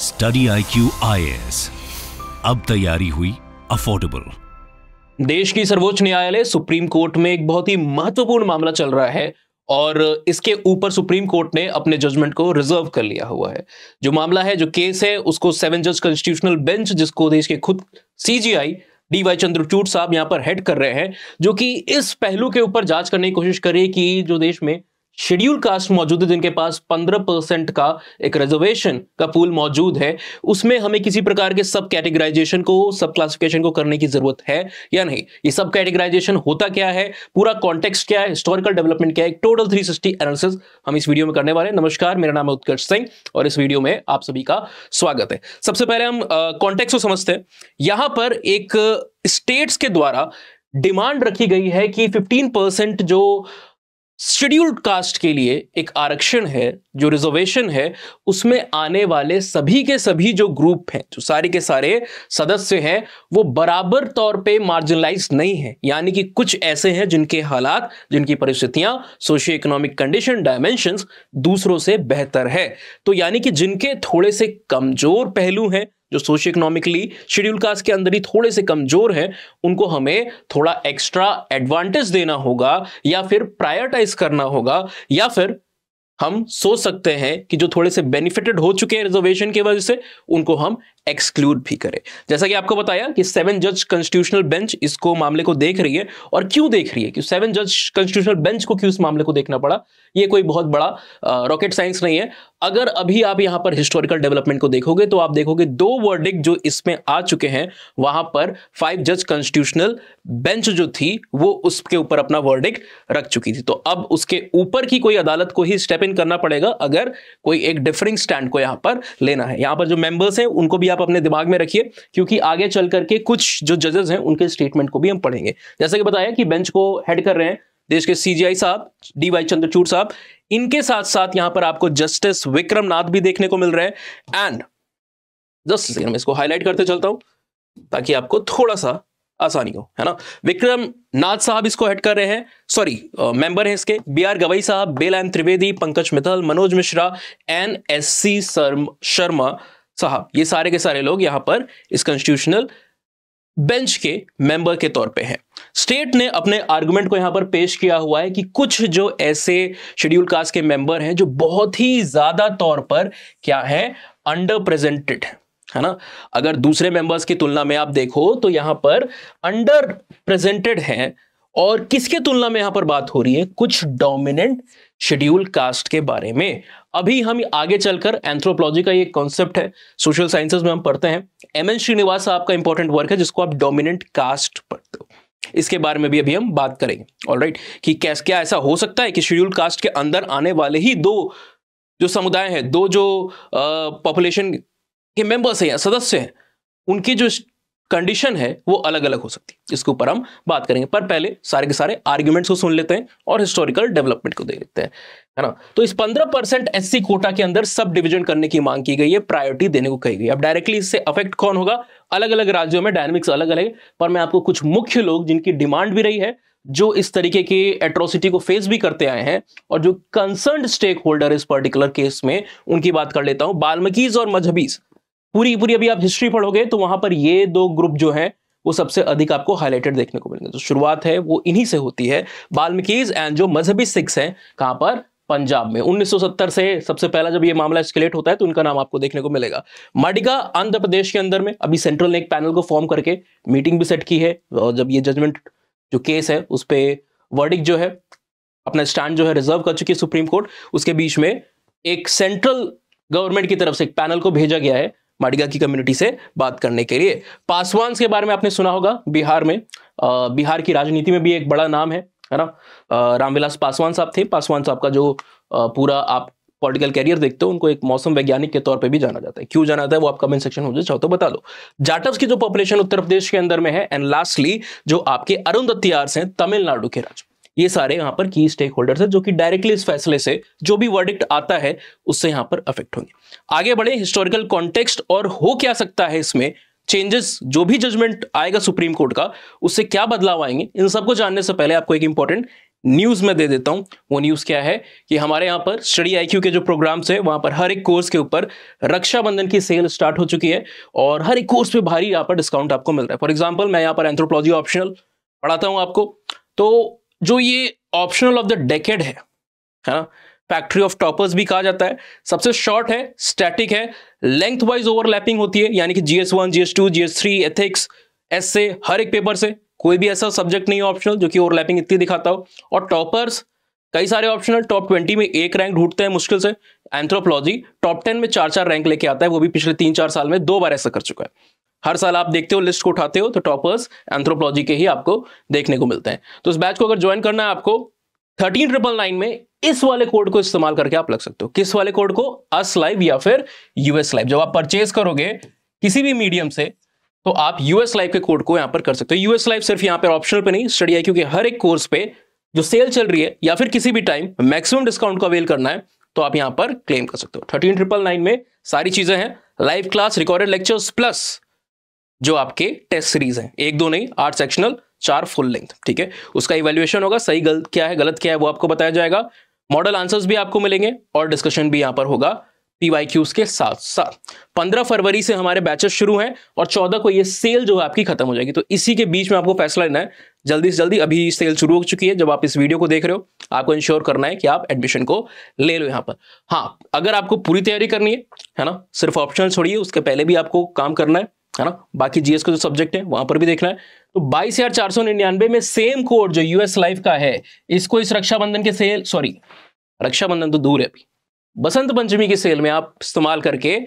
Study I Q अब तैयारी हुई अफोर्डेबल देश की सर्वोच्च न्यायालय सुप्रीम कोर्ट में एक बहुत ही महत्वपूर्ण मामला चल रहा है और इसके ऊपर सुप्रीम कोर्ट ने अपने जजमेंट को रिजर्व कर लिया हुआ है जो मामला है जो केस है उसको सेवन जज कॉन्स्टिट्यूशनल बेंच जिसको देश के खुद सीजीआई डी वाई चंद्रचूड साहब यहां पर हेड कर रहे हैं जो कि इस पहलू के ऊपर जांच करने की कोशिश करे कि जो देश में शेड्यूल कास्ट मौजूद है जिनके पास 15 परसेंट का एक रिजर्वेशन का पूल मौजूद है उसमें हमें किसी प्रकार के सब कैटेगराइजेशन को सब क्लासिफिकेशन को करने की जरूरत है या नहीं ये सब कैटेगराइजेशन होता क्या है पूरा कॉन्टेक्स्ट क्या है हिस्टोरिकल डेवलपमेंट क्या है टोटल 360 सिक्सटी एनालिसिस हम इस वीडियो में करने वाले हैं नमस्कार मेरा नाम है उत्कर्ष सिंह और इस वीडियो में आप सभी का स्वागत है सबसे पहले हम कॉन्टेक्स्ट को समझते हैं यहां पर एक स्टेट्स के द्वारा डिमांड रखी गई है कि 15 परसेंट जो शेड्यूल्ड कास्ट के लिए एक आरक्षण है जो रिजर्वेशन है उसमें आने वाले सभी के सभी जो ग्रुप हैं जो सारे के सारे सदस्य हैं वो बराबर तौर पे मार्जिनलाइज नहीं है यानी कि कुछ ऐसे हैं जिनके हालात जिनकी परिस्थितियां सोशियो इकोनॉमिक कंडीशन डायमेंशंस दूसरों से बेहतर है तो यानी कि जिनके थोड़े से कमजोर पहलू हैं जो सोशियो इकोनॉमिकली शेड्यूल कास्ट के अंदर ही थोड़े से कमजोर हैं उनको हमें थोड़ा एक्स्ट्रा एडवांटेज देना होगा या फिर प्रायोरिटाइज करना होगा या फिर हम सोच सकते हैं कि जो थोड़े से बेनिफिटेड हो चुके हैं रिजर्वेशन की वजह से उनको हम एक्सक्लूड भी करे जैसा कि आपको बताया कि सेवन जज कॉन्स्टिट्यूशनल बेंच इसको मामले को देख रही है और क्यों देख रही है कि सेवन जज कॉन्स्टिट्यूशनल बेंच को क्यों इस मामले को देखना पड़ा ये कोई बहुत बड़ा रॉकेट साइंस नहीं है अगर अभी आप यहां पर हिस्टोरिकल डेवलपमेंट को देखोगे तो आप देखोगे दो वर्डिक जो इसमें आ चुके हैं वहां पर फाइव जज कॉन्स्टिट्यूशनल बेंच जो थी वो उसके ऊपर अपना वर्डिक रख चुकी थी तो अब उसके ऊपर की कोई अदालत को ही स्टेप इन करना पड़ेगा अगर कोई एक डिफरिंग स्टैंड को यहां पर लेना है यहां पर जो मेंबर्स हैं उनको भी आप अपने दिमाग में रखिए क्योंकि आगे चल करके कुछ जो जजेस हैं उनके स्टेटमेंट को भी हम पढ़ेंगे जैसा कि बताया कि बेंच को हेड कर रहे हैं देश के सीजीआई साहब डी वाई चंद्रचूड़ साहब इनके साथ साथ यहां पर आपको जस्टिस विक्रम नाथ भी देखने को मिल रहे हैं एंड जस्ट मैं इसको हाईलाइट करते चलता हूं ताकि आपको थोड़ा सा आसानी हो है ना विक्रम नाथ साहब इसको हेड कर रहे हैं सॉरी मेंबर हैं इसके बी आर गवई साहब बेल N Trivedi Pankaj Mittal Manoj Mishra N S C Sharma साहब ये सारे के सारे लोग यहां पर इस कॉन्स्टिट्यूशनल बेंच के मेंबर के तौर पे हैं स्टेट ने अपने आर्गुमेंट को यहां पर पेश किया हुआ है कि कुछ जो ऐसे शेड्यूल कास्ट के मेंबर हैं जो बहुत ही ज्यादा तौर पर क्या है अंडर प्रेजेंटेड है ना अगर दूसरे मेंबर्स की तुलना में आप देखो तो यहां पर अंडर प्रेजेंटेड है और किसके तुलना में यहां पर बात हो रही है कुछ डोमिनेंट शेड्यूल कास्ट के बारे में अभी हम आगे चलकर एंथ्रोपोलॉजी का ये कॉन्सेप्ट है सोशल साइंसेज में हम पढ़ते हैं एम एन श्रीनिवास आपका इंपॉर्टेंट वर्क है जिसको आप डोमिनेंट कास्ट पढ़ते हो इसके बारे में भी अभी हम बात करेंगे ऑल राइट कि कैस क्या ऐसा हो सकता है कि शेड्यूल कास्ट के अंदर आने वाले ही दो जो समुदाय हैं दो जो पॉपुलेशन के मेंबर्स हैं या सदस्य हैं उनकी जो कंडीशन है वो अलग अलग हो सकती है इसके ऊपर हम बात करेंगे पर पहले सारे के सारे आर्ग्यूमेंट्स को सुन लेते हैं और हिस्टोरिकल डेवलपमेंट को देख लेते हैं है ना तो इस 15 परसेंट एस कोटा के अंदर सब डिवीजन करने की मांग की गई है प्रायोरिटी देने को कही गई अब डायरेक्टली इससे अफेक्ट कौन होगा अलग अलग राज्यों में डायनेमिक्स अलग अलग पर मैं आपको कुछ मुख्य लोग जिनकी डिमांड भी रही है जो इस तरीके की एट्रोसिटी को फेस भी करते आए हैं और जो कंसर्न स्टेक होल्डर इस पर्टिकुलर केस में उनकी बात कर लेता हूं बाल्मकीज और मजहबीज पूरी पूरी अभी आप हिस्ट्री पढ़ोगे तो वहां पर ये दो ग्रुप जो है वो सबसे अधिक आपको हाईलाइटेड देखने को मिलेंगे तो शुरुआत है वो इन्हीं से होती है बाल्मीकीज एंड जो मजहबी सिक्स हैं कहां पर पंजाब में 1970 से सबसे पहला जब ये मामला स्केलेट होता है तो उनका नाम आपको देखने को मिलेगा माडिका आंध्र प्रदेश के अंदर में अभी सेंट्रल ने एक पैनल को फॉर्म करके मीटिंग भी सेट की है और जब ये जजमेंट जो केस है उस पर वर्डिक जो है अपना स्टैंड जो है रिजर्व कर चुकी है सुप्रीम कोर्ट उसके बीच में एक सेंट्रल गवर्नमेंट की तरफ से एक पैनल को भेजा गया है माडिगा की कम्युनिटी से बात करने के लिए पासवान के बारे में आपने सुना होगा बिहार में आ, बिहार की राजनीति में भी एक बड़ा नाम है है ना रामविलास पासवान साहब थे पासवान साहब का जो आ, पूरा आप पॉलिटिकल कैरियर देखते हो उनको एक मौसम वैज्ञानिक के तौर पे भी जाना जाता है क्यों जाना जाता है वो आप कमेंट सेक्शन मुझे चाहो तो बता दो जाटव की जो पॉपुलेशन उत्तर प्रदेश के अंदर में है एंड लास्टली जो आपके अरुण दत्तियार्स हैं तमिलनाडु के राज्य ये सारे यहाँ पर की स्टेक होल्डर्स है जो कि डायरेक्टली इस फैसले से जो भी वर्डिक्ट आता है उससे यहाँ पर अफेक्ट होंगे आगे बढ़े हिस्टोरिकल कॉन्टेक्स्ट और हो क्या सकता है इसमें चेंजेस जो भी जजमेंट आएगा सुप्रीम कोर्ट का उससे क्या बदलाव आएंगे इन सबको जानने से पहले आपको एक इंपॉर्टेंट न्यूज में दे देता हूं वो न्यूज क्या है कि हमारे यहाँ पर स्टडी आईक्यू के जो प्रोग्राम्स है वहां पर हर एक कोर्स के ऊपर रक्षाबंधन की सेल स्टार्ट हो चुकी है और हर एक कोर्स पे भारी यहाँ पर डिस्काउंट आपको मिल रहा है फॉर एग्जाम्पल मैं यहाँ पर एंथ्रोपोलॉजी ऑप्शनल पढ़ाता हूँ आपको तो जो ये ऑप्शनल ऑफ द डेकेड है है ना फैक्ट्री ऑफ टॉपर्स भी कहा जाता है सबसे शॉर्ट है स्टैटिक है लेंथ वाइज ओवरलैपिंग होती है यानी कि GS one GS two GS three ethics एस से हर एक पेपर से कोई भी ऐसा सब्जेक्ट नहीं है ऑप्शनल जो कि ओवरलैपिंग इतनी दिखाता हो और टॉपर्स कई सारे ऑप्शनल टॉप ट्वेंटी में एक रैंक ढूंढते हैं मुश्किल से एंथ्रोपोलॉजी टॉप टेन में चार चार रैंक लेके आता है वो भी पिछले तीन चार साल में दो बार ऐसा कर चुका है हर साल आप देखते हो लिस्ट को उठाते हो तो टॉपर्स एंथ्रोपोलॉजी के ही आपको देखने को मिलते हैं तो इस बैच को अगर ज्वाइन करना है आपको थर्टीन ट्रिपल नाइन में इस वाले कोड को इस्तेमाल करके आप लग सकते हो किस वाले कोड को अस लाइव या फिर यूएस लाइव जब आप परचेज करोगे किसी भी मीडियम से तो आप यूएस लाइव के कोड को यहां पर कर सकते हो यूएस लाइव सिर्फ यहां पर ऑप्शनल पे नहीं स्टडी है क्योंकि हर एक कोर्स पे जो सेल चल रही है या फिर किसी भी टाइम मैक्सिमम डिस्काउंट को अवेल करना है तो आप यहां पर क्लेम कर सकते हो थर्टीन ट्रिपल नाइन में सारी चीजें हैं live class recorded lectures plus जो आपके टेस्ट सीरीज हैं एक दो नहीं आठ सेक्शनल चार फुल लेंथ ठीक है उसका इवेल्युएशन होगा सही गलत क्या है गलत क्या है वो आपको बताया जाएगा मॉडल आंसर्स भी आपको मिलेंगे और डिस्कशन भी यहाँ पर होगा पीवाई क्यूज के साथ साथ पंद्रह फरवरी से हमारे बैचेस शुरू हैं और चौदह को ये सेल जो है आपकी खत्म हो जाएगी तो इसी के बीच में आपको फैसला लेना है जल्दी से जल्दी अभी सेल शुरू हो चुकी है जब आप इस वीडियो को देख रहे हो आपको इंश्योर करना है कि आप एडमिशन को ले लो यहाँ पर हाँ अगर आपको पूरी तैयारी करनी है है ना सिर्फ ऑप्शन छोड़िए उसके पहले भी आपको काम करना है है ना बाकी जीएस का जो सब्जेक्ट है वहां पर भी देखना है तो बाईस हजार चार सौ निन्यानवे में सेम कोड जो यूएस लाइफ का है इसको इस रक्षाबंधन के सेल सॉरी रक्षाबंधन तो दूर है अभी बसंत पंचमी के सेल में आप इस्तेमाल करके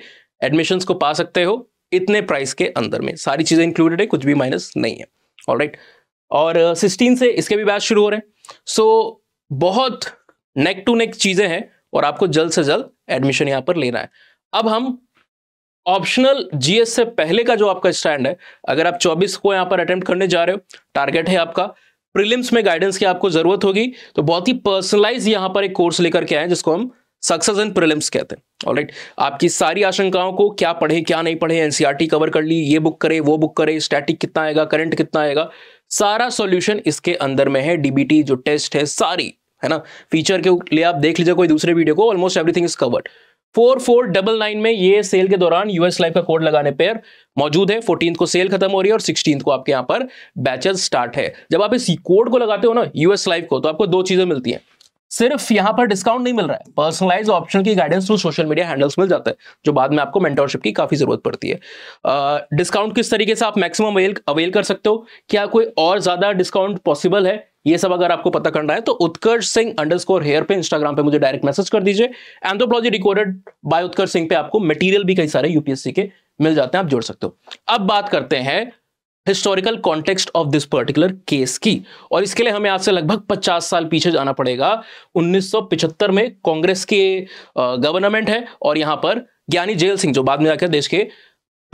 एडमिशन को पा सकते हो इतने प्राइस के अंदर में सारी चीज़ें इंक्लूडेड है कुछ भी माइनस नहीं है और right? और सिक्सटीन uh, से इसके भी बैच शुरू हो रहे हैं सो so, बहुत नेक टू नेक चीज़ें हैं और आपको जल्द से जल्द एडमिशन यहाँ पर लेना है अब हम ऑप्शनल जीएस से पहले का जो आपका स्टैंड है अगर आप 24 को यहां पर अटेम्प्ट करने जा रहे हो टारगेट है आपका प्रीलिम्स में गाइडेंस की आपको जरूरत होगी तो बहुत ही पर्सनलाइज यहां पर एक कोर्स लेकर के आए जिसको हम सक्सेस इन प्रीलिम्स कहते हैं ऑलराइट आपकी सारी आशंकाओं को क्या पढ़े क्या नहीं पढ़े एनसीआरटी कवर e कर ली ये बुक करे वो बुक करे स्टैटिक कितना आएगा करंट कितना आएगा सारा सॉल्यूशन इसके अंदर में है डीबीटी जो टेस्ट है सारी है ना फीचर के लिए आप देख लीजिए कोई दूसरे वीडियो को almost everything is covered four four double nine में ये सेल के दौरान यूएस लाइफ का कोड लगाने पर मौजूद है फोर्टीन को सेल खत्म हो रही है और सिक्सटीन को आपके यहाँ पर बैचेस स्टार्ट है जब आप इस कोड को लगाते हो ना यूएस लाइफ को तो आपको दो चीजें मिलती हैं सिर्फ यहाँ पर डिस्काउंट नहीं मिल रहा है पर्सनलाइज ऑप्शन की guidance through social media handles मिल जाता है जो बाद में आपको मेंटोरशिप की काफी जरूरत पड़ती है डिस्काउंट uh, किस तरीके से आप मैक्सिमम अवेल कर सकते हो क्या कोई और ज्यादा डिस्काउंट पॉसिबल है ये सब अगर आपको पता करना है तो Utkarsh Singh underscore here पे इंस्टाग्राम पे मुझे डायरेक्ट मैसेज कर दीजिए anthropology recorded by Utkarsh Singh पे आपको मटेरियल भी कई सारे यूपीएससी के मिल जाते हैं आप जोड़ सकते हो अब बात करते हैं historical context of this particular case की और इसके लिए हमें आज से लगभग 50 साल पीछे जाना पड़ेगा 1975 में कांग्रेस के गवर्नमेंट है और यहां पर ज्ञानी जेल सिंह जो बाद में जाकर देश के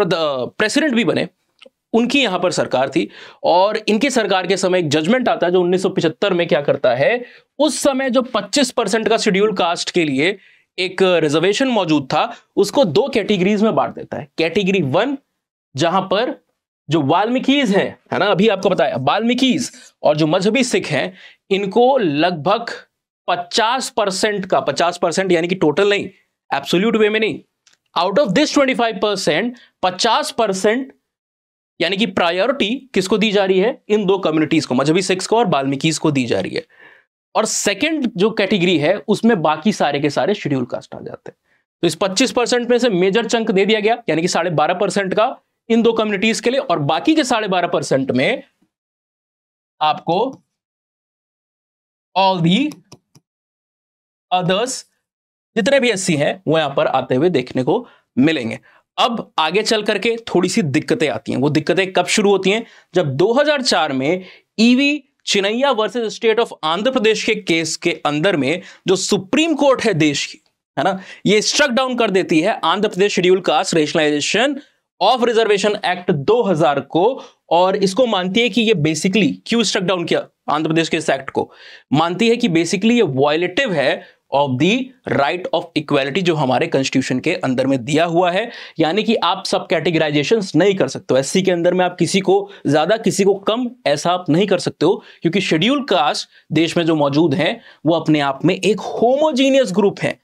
प्रेसिडेंट भी बने उनकी यहां पर सरकार थी और इनकी सरकार के समय एक जजमेंट आता है जो 1975 में क्या करता है उस समय जो 25 परसेंट का शेड्यूल कास्ट के लिए एक रिजर्वेशन मौजूद था उसको दो कैटेगरीज में बांट देता है कैटेगरी वन जहां पर जो वाल्मीकिज हैं है ना अभी आपको बताया वाल्मीकिज और जो मजहबी सिख हैं इनको लगभग 50 परसेंट का 50 परसेंट यानी कि टोटल नहीं एब्सोल्यूट वे में नहीं आउट ऑफ दिस 25 परसेंट पचास परसेंट यानी कि प्रायोरिटी किसको दी जा रही है इन दो कम्युनिटीज को मजहबी सिक्स को और बाल्मीकीज को दी जा रही है और सेकेंड जो कैटेगरी है उसमें बाकी सारे के सारे शेड्यूल कास्ट आ जाते हैं तो इस 25 परसेंट में से मेजर चंक दे दिया गया यानी कि साढ़े बारह परसेंट का इन दो कम्युनिटीज के लिए और बाकी के साढ़े बारह परसेंट में आपको ऑल दी अदर्स जितने भी एस हैं वो यहां पर आते हुए देखने को मिलेंगे अब आगे चल करके थोड़ी सी दिक्कतें आती हैं वो दिक्कतें कब शुरू होती हैं जब 2004 में E V e Chinnaiah versus state of Andhra Pradesh के केस के अंदर में जो सुप्रीम कोर्ट है देश की है ना ये स्ट्रक डाउन कर देती है Andhra Pradesh schedule caste rationalisation of reservation act 2000 को और इसको मानती है कि ये बेसिकली क्यों स्ट्रक डाउन किया आंध्र प्रदेश के इस एक्ट को मानती है कि बेसिकली ये वॉयलेटिव है of the right of equality जो हमारे कॉन्स्टिट्यूशन के अंदर में दिया हुआ है यानी कि आप सब कैटेगराइजेशन नहीं कर सकते हो एस के अंदर में आप किसी को ज्यादा किसी को कम ऐसा आप नहीं कर सकते हो क्योंकि शेड्यूल कास्ट देश में जो मौजूद है वो अपने आप में एक होमोजीनियस ग्रुप है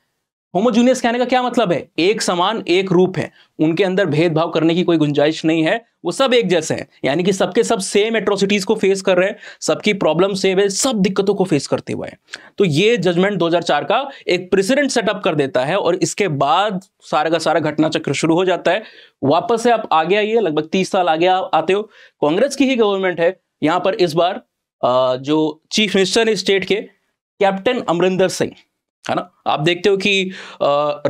होमोजूनियस कहने का क्या मतलब है एक समान एक रूप है उनके अंदर भेदभाव करने की कोई गुंजाइश नहीं है वो सब एक जैसे हैं यानी कि सबके सब सेम एट्रोसिटीज को फेस कर रहे हैं सबकी प्रॉब्लम सेम है सब दिक्कतों को फेस करते हुए तो ये जजमेंट 2004 का एक प्रेसिडेंट सेटअप कर देता है और इसके बाद सारा का सारा घटना चक्र शुरू हो जाता है वापस से आप आगे आइए लगभग तीस साल आगे आते हो कांग्रेस की ही गवर्नमेंट है यहाँ पर इस बार जो चीफ मिनिस्टर है स्टेट के कैप्टन अमरिंदर सिंह है ना आप देखते हो कि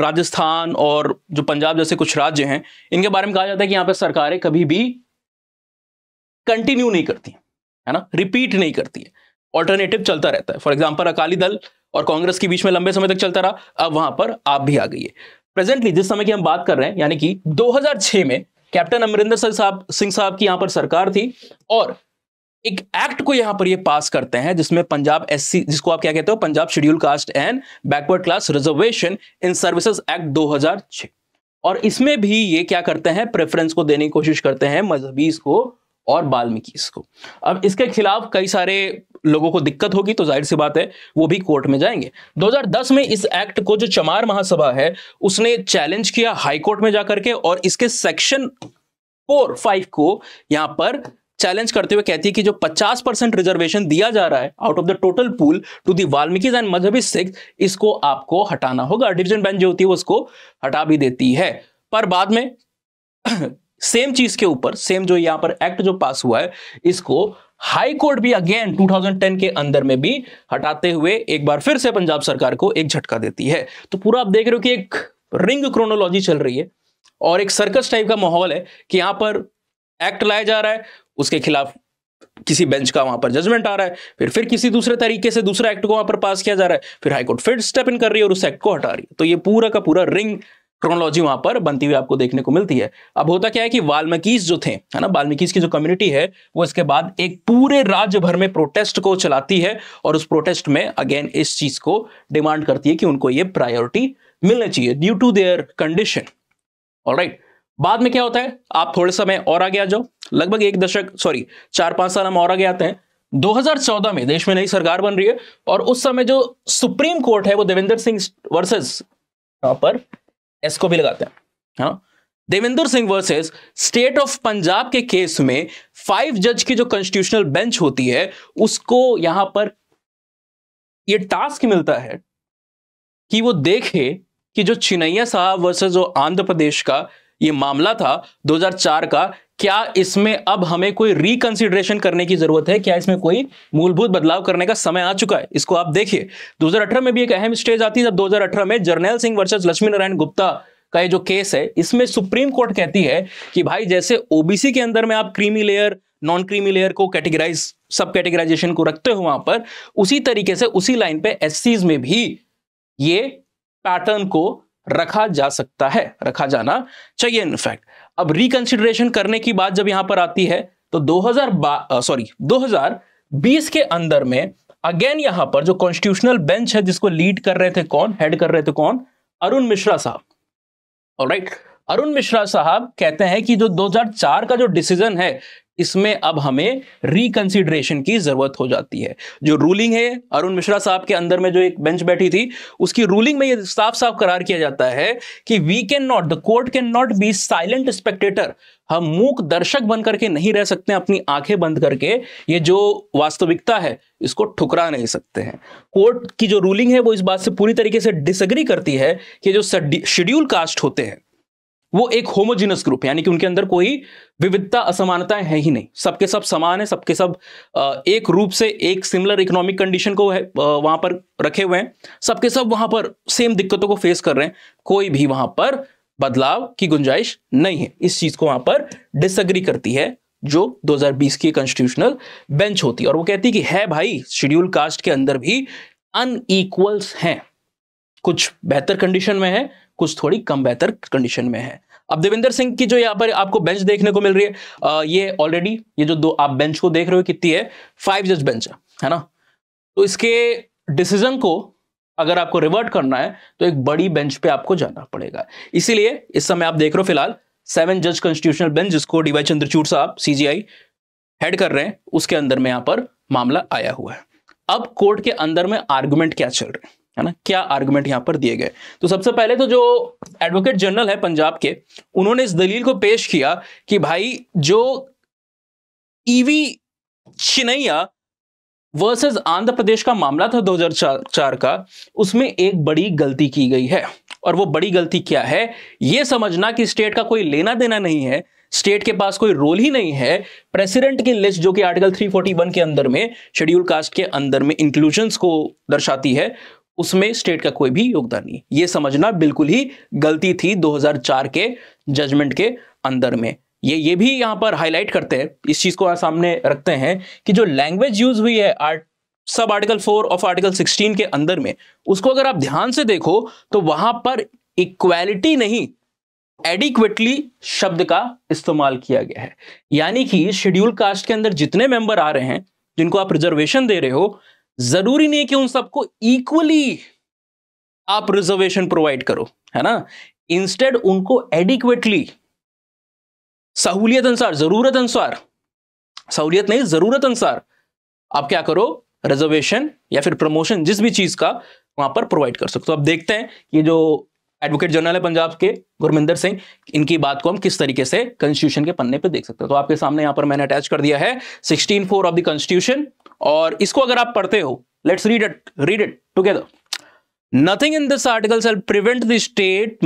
राजस्थान और जो पंजाब जैसे कुछ राज्य हैं इनके बारे में कहा जाता है कि यहाँ पर सरकारें कभी भी कंटिन्यू नहीं करती है ना रिपीट नहीं करती है ऑल्टरनेटिव चलता रहता है फॉर एग्जाम्पल अकाली दल और कांग्रेस के बीच में लंबे समय तक चलता रहा अब वहां पर आप भी आ गई है प्रेजेंटली जिस समय की हम बात कर रहे हैं यानी कि 2006 में कैप्टन अमरिंदर सिंह साहब सिंह साहब की यहां पर सरकार थी और एक एक्ट को यहां पर ये पास करते हैं जिसमें पंजाब एससी जिसको आप क्या कहते हो Punjab schedule caste and backward class reservation in services act 2006 और इसमें भी ये क्या करते हैं प्रेफरेंस को देने की कोशिश करते हैं मजहबीस को और बाल्मीकि को अब इसके खिलाफ कई सारे लोगों को दिक्कत होगी तो जाहिर सी बात है वो भी कोर्ट में जाएंगे 2010 में इस एक्ट को जो चमार महासभा है उसने चैलेंज किया हाईकोर्ट में जाकर के और इसके सेक्शन फोर फाइव को यहां पर चैलेंज करते हुए कहती है कि जो 50 परसेंट रिजर्वेशन दिया जा रहा है out of the total pool to the Valmiki Mazhabi Sikh इसको आपको हटाना होगा डिविजन बेंच जो होती है उसको हटा भी देती है पर बाद में सेम चीज के ऊपर सेम जो यहां पर एक्ट जो पास हुआ है इसको हाई कोर्ट भी अगेन 2010 के अंदर में भी हटाते हुए एक बार फिर से पंजाब सरकार को एक झटका देती है तो पूरा आप देख रहे हो कि एक रिंग क्रोनोलॉजी चल रही है और एक सर्कस टाइप का माहौल है कि यहां पर एक्ट लाया जा रहा है उसके खिलाफ किसी बेंच का वहां पर जजमेंट आ रहा है फिर फिर किसी दूसरे तरीके से दूसरा एक्ट को वहां पर पास किया जा रहा है फिर हाईकोर्ट फिर स्टेप इन कर रही है और उस एक्ट को हटा रही है तो ये पूरा का पूरा रिंग क्रोनोलॉजी वहां पर बनती हुई आपको देखने को मिलती है अब होता क्या है कि वाल्मीकिस जो थे है ना वाल्मीकिस की जो कम्युनिटी है वो इसके बाद एक पूरे राज्य भर में प्रोटेस्ट को चलाती है और उस प्रोटेस्ट में अगेन इस चीज को डिमांड करती है कि उनको ये प्रायोरिटी मिलना चाहिए due to their condition all right बाद में क्या होता है आप थोड़े समय और आगे आ जाओ लगभग एक दशक सॉरी चार पांच साल हम और आगे आते हैं 2014 में देश में नई सरकार बन रही है और उस समय जो सुप्रीम कोर्ट है वो देवेंद्र सिंह वर्सेस यहां पर एस भी लगाते हैं हाँ Devendra Singh versus state of Punjab के केस में फाइव जज की जो कॉन्स्टिट्यूशनल बेंच होती है उसको यहां पर ये टास्क मिलता है कि वो देखे कि जो चिनैया साहब वर्सेस जो आंध्र प्रदेश का ये मामला था 2004 का क्या इसमें अब हमें कोई रिकंसिडरेशन करने की जरूरत है क्या इसमें कोई मूलभूत बदलाव करने का समय आ चुका है इसको आप देखिए 2018 में भी एक अहम स्टेज आती है जब 2018 में जर्नैल सिंह वर्सेस लक्ष्मी नारायण गुप्ता का ये जो केस है इसमें सुप्रीम कोर्ट कहती है कि भाई जैसे ओबीसी के अंदर में आप creamy layer non creamy layer को कैटेगराइज सब कैटेगराइजेशन को रखते हो वहां पर उसी तरीके से उसी लाइन पे एससीज में भी ये पैटर्न को रखा जा सकता है रखा जाना चाहिए इनफैक्ट अब रिकंसिडरेशन करने की बात जब यहां पर आती है तो 2000 सॉरी 2020 के अंदर में अगेन यहां पर जो कॉन्स्टिट्यूशनल बेंच है जिसको लीड कर रहे थे कौन हेड कर रहे थे कौन अरुण मिश्रा साहब राइट अरुण मिश्रा साहब कहते हैं कि जो 2004 का जो डिसीजन है इसमें अब हमें रिकंसिडरेशन की जरूरत हो जाती है जो रूलिंग है अरुण मिश्रा साहब के अंदर में जो एक बेंच बैठी थी उसकी रूलिंग में ये साफ साफ करार किया जाता है कि we cannot the court cannot be silent spectator हम मूक दर्शक बन करके नहीं रह सकते अपनी आंखें बंद करके ये जो वास्तविकता है इसको ठुकरा नहीं सकते हैं कोर्ट की जो रूलिंग है वो इस बात से पूरी तरीके से डिसग्री करती है कि जो शेड्यूल कास्ट होते हैं वो एक होमोजिनस ग्रुप है यानी कि उनके अंदर कोई विविधता असमानताएं हैं ही नहीं सबके सब समान है सबके सब एक रूप से एक सिमिलर इकोनॉमिक कंडीशन को है वहां पर रखे हुए हैं सबके सब वहां पर सेम दिक्कतों को फेस कर रहे हैं कोई भी वहां पर बदलाव की गुंजाइश नहीं है इस चीज को वहां पर डिसग्री करती है जो 2020 की कॉन्स्टिट्यूशनल बेंच होती है और वो कहती है कि है भाई शेड्यूल कास्ट के अंदर भी अनईक्वल्स हैं कुछ बेहतर कंडीशन में है कुछ थोड़ी कम बेहतर कंडीशन में है अब देवेंद्र सिंह की जो यहाँ पर आपको बेंच देखने को मिल रही है आ, ये ऑलरेडी ये जो दो आप बेंच को देख रहे हो कितनी है फाइव जज बेंच है है ना तो इसके डिसीजन को अगर आपको रिवर्ट करना है तो एक बड़ी बेंच पे आपको जाना पड़ेगा इसीलिए इस समय आप देख रहे हो फिलहाल सेवन जज कॉन्स्टिट्यूशनल बेंच जिसको डीवाई चंद्रचूड़ साहब सीजीआई हेड कर रहे हैं उसके अंदर में यहाँ पर मामला आया हुआ है अब कोर्ट के अंदर में आर्ग्यूमेंट क्या चल रहे हैं है ना क्या आर्गूमेंट यहाँ पर दिए गए तो सबसे पहले तो जो एडवोकेट जनरल है पंजाब के उन्होंने इस दलील को पेश किया कि भाई जो E V e Chinnaiah versus Andhra Pradesh का मामला था 2004 का उसमें एक बड़ी गलती की गई है और वो बड़ी गलती क्या है ये समझना कि स्टेट का कोई लेना देना नहीं है स्टेट के पास कोई रोल ही नहीं है प्रेसिडेंट की लिस्ट जो कि आर्टिकल 341 के अंदर में शेड्यूल कास्ट के अंदर में इंक्लूजन्स को दर्शाती है उसमें स्टेट का कोई भी योगदान नहीं ये समझना बिल्कुल ही गलती थी 2004 के जजमेंट के अंदर में ये ये भी यहाँ पर हाईलाइट करते हैं इस चीज़ को सामने रखते हैं कि जो लैंग्वेज यूज हुई है art sub article four of article sixteen के अंदर में उसको अगर आप ध्यान से देखो तो वहां पर इक्वालिटी नहीं एडिक्वेटली शब्द का इस्तेमाल किया गया है यानी कि शेड्यूल कास्ट के अंदर जितने मेंबर आ रहे हैं जिनको आप रिजर्वेशन दे रहे हो जरूरी नहीं है कि उन सबको इक्वली आप रिजर्वेशन प्रोवाइड करो है ना इंस्टेड उनको एडिक्वेटली सहूलियत अनुसार जरूरत अनुसार सहूलियत नहीं जरूरत अनुसार आप क्या करो रिजर्वेशन या फिर प्रमोशन जिस भी चीज का वहां पर प्रोवाइड कर सकते हो तो अब देखते हैं ये जो एडवोकेट जनरल है पंजाब के गुरमिंदर सिंह इनकी बात को हम किस तरीके से कॉन्स्टिट्यूशन के पन्ने पे देख सकते हैं तो आपके सामने यहां पर मैंने अटैच कर दिया है sixteen four of the constitution और इसको अगर आप पढ़ते हो let's read it read it together nothing in this article shall prevent the state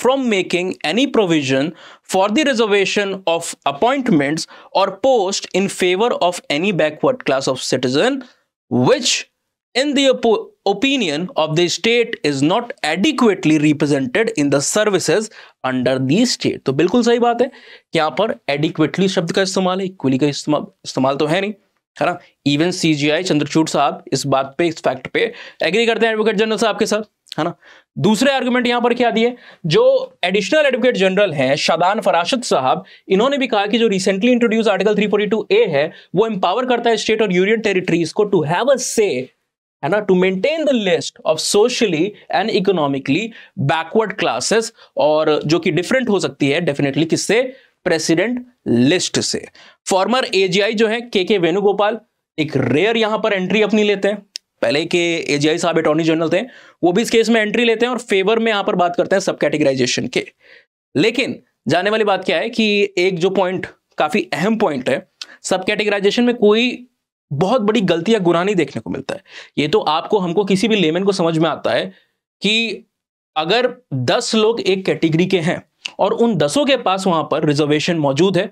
from making any provision for the reservation of appointment और post in favour of any backward class of citizen which in the opinion of the state is not adequately represented in the services under the state तो बिल्कुल सही बात है यहां पर adequately शब्द का इस्तेमाल है इक्वली का इस्तेमाल तो है नहीं है ना इवन सी जी आई चंद्रचूड साहब इस बात पे इस फैक्ट पे एग्री करते हैं एडवोकेट जनरल साहब के साथ है ना दूसरे आर्गुमेंट यहां पर क्या दिए जो एडिशनल एडवोकेट जनरल हैं शादान फराशत साहब इन्होंने भी कहा कि जो रिसेंटली इंट्रोड्यूस आर्टिकल 342 ए है वो एम्पावर करता है स्टेट और यूनियन टेरिटरीज को टू हैव अ से है ना to maintain the list of socially and economically backward classes और जो कि डिफरेंट हो सकती है डेफिनेटली किससे प्रेसिडेंट लिस्ट से फॉर्मर एजीआई जो है के के वेणुगोपाल एक रेयर यहां पर एंट्री अपनी लेते हैं पहले के एजीआई साहब अटॉर्नी जनरल थे वो भी इस केस में एंट्री लेते हैं और फेवर में यहां पर बात करते हैं सब कैटेगराइजेशन के लेकिन जाने वाली बात क्या है कि एक जो पॉइंट काफी अहम पॉइंट है सब कैटेगराइजेशन में कोई बहुत बड़ी गलती या गुना नहीं देखने को मिलता है ये तो आपको हमको किसी भी लेमन को समझ में आता है कि अगर दस लोग एक कैटेगरी के हैं और उन दसों के पास वहां पर रिजर्वेशन मौजूद है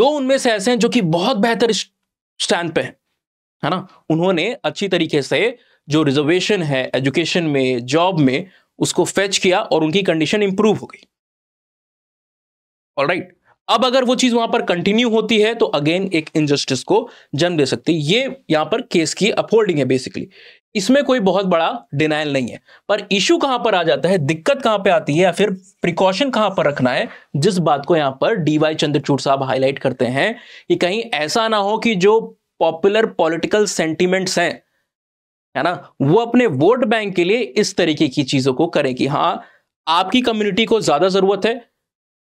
दो उनमें से ऐसे हैं जो कि बहुत बेहतर स्टैंड पे है ना उन्होंने अच्छी तरीके से जो रिजर्वेशन है एजुकेशन में जॉब में उसको फेच किया और उनकी कंडीशन इंप्रूव हो गई और राइट अब अगर वो चीज वहां पर कंटिन्यू होती है तो अगेन एक इनजस्टिस को जन्म दे सकती है ये यहां पर केस की अपहोल्डिंग है बेसिकली इसमें कोई बहुत बड़ा डिनाइल नहीं है पर इशू कहां पर आ जाता है दिक्कत कहां पे आती है या फिर प्रिकॉशन कहां पर रखना है जिस बात को यहां पर डी वाई चंद्रचूड़ साहब हाईलाइट करते हैं कि कहीं ऐसा ना हो कि जो पॉपुलर पॉलिटिकल सेंटिमेंट्स हैं है ना वो अपने वोट बैंक के लिए इस तरीके की चीजों को करें कि हाँ आपकी कम्युनिटी को ज्यादा जरूरत है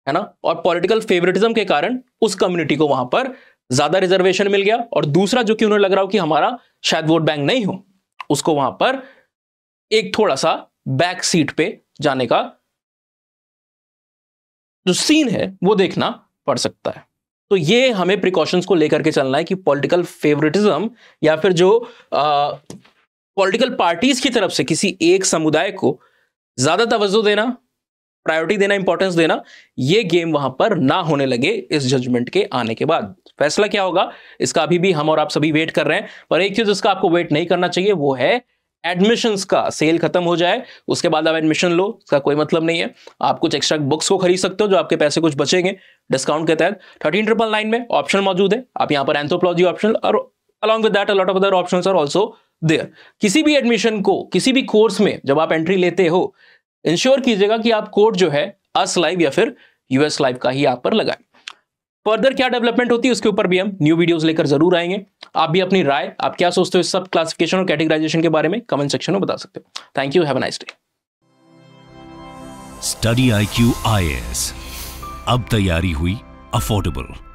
है ना और पॉलिटिकल फेवरेटिज्म के कारण उस कम्युनिटी को वहां पर ज्यादा रिजर्वेशन मिल गया और दूसरा जो कि उन्हें लग रहा हो कि हमारा शायद वोट बैंक नहीं हो उसको वहां पर एक थोड़ा सा बैक सीट पे जाने का जो सीन है वो देखना पड़ सकता है तो ये हमें प्रिकॉशंस को लेकर के चलना है कि पॉलिटिकल फेवरेटिज्म या फिर जो पॉलिटिकल पार्टीज की तरफ से किसी एक समुदाय को ज्यादा तवज्जो देना प्रायोरिटी देना इंपॉर्टेंस देना ये गेम वहां पर ना होने लगे इस जजमेंट के आने के बाद फैसला क्या होगा इसका अभी भी हम और आप सभी वेट कर रहे हैं पर एक चीज जिसका आपको वेट नहीं करना चाहिए वो है एडमिशन्स का सेल खत्म हो जाए उसके बाद आप एडमिशन लो इसका कोई मतलब नहीं है आप कुछ एक्स्ट्रा बुक्स को खरीद सकते हो जो आपके पैसे कुछ बचेंगे डिस्काउंट के तहत थर्टीन ट्रिपल नाइन में ऑप्शन मौजूद है आप यहां पर एंथोपोलॉजी ऑप्शन और along with that a lot of other option are also there किसी भी एडमिशन को किसी भी कोर्स में जब आप एंट्री लेते हो इंश्योर कीजिएगा कि आप कोड जो है अस लाइव या फिर यूएस लाइव का ही आप पर लगाए फर्दर क्या डेवलपमेंट होती है उसके ऊपर भी हम न्यू वीडियोस लेकर जरूर आएंगे आप भी अपनी राय आप क्या सोचते हो इस सब क्लासिफिकेशन और कैटेगराइजेशन के बारे में कमेंट सेक्शन में बता सकते हो thank you have nice day study I Q I S अब तैयारी हुई अफोर्डेबल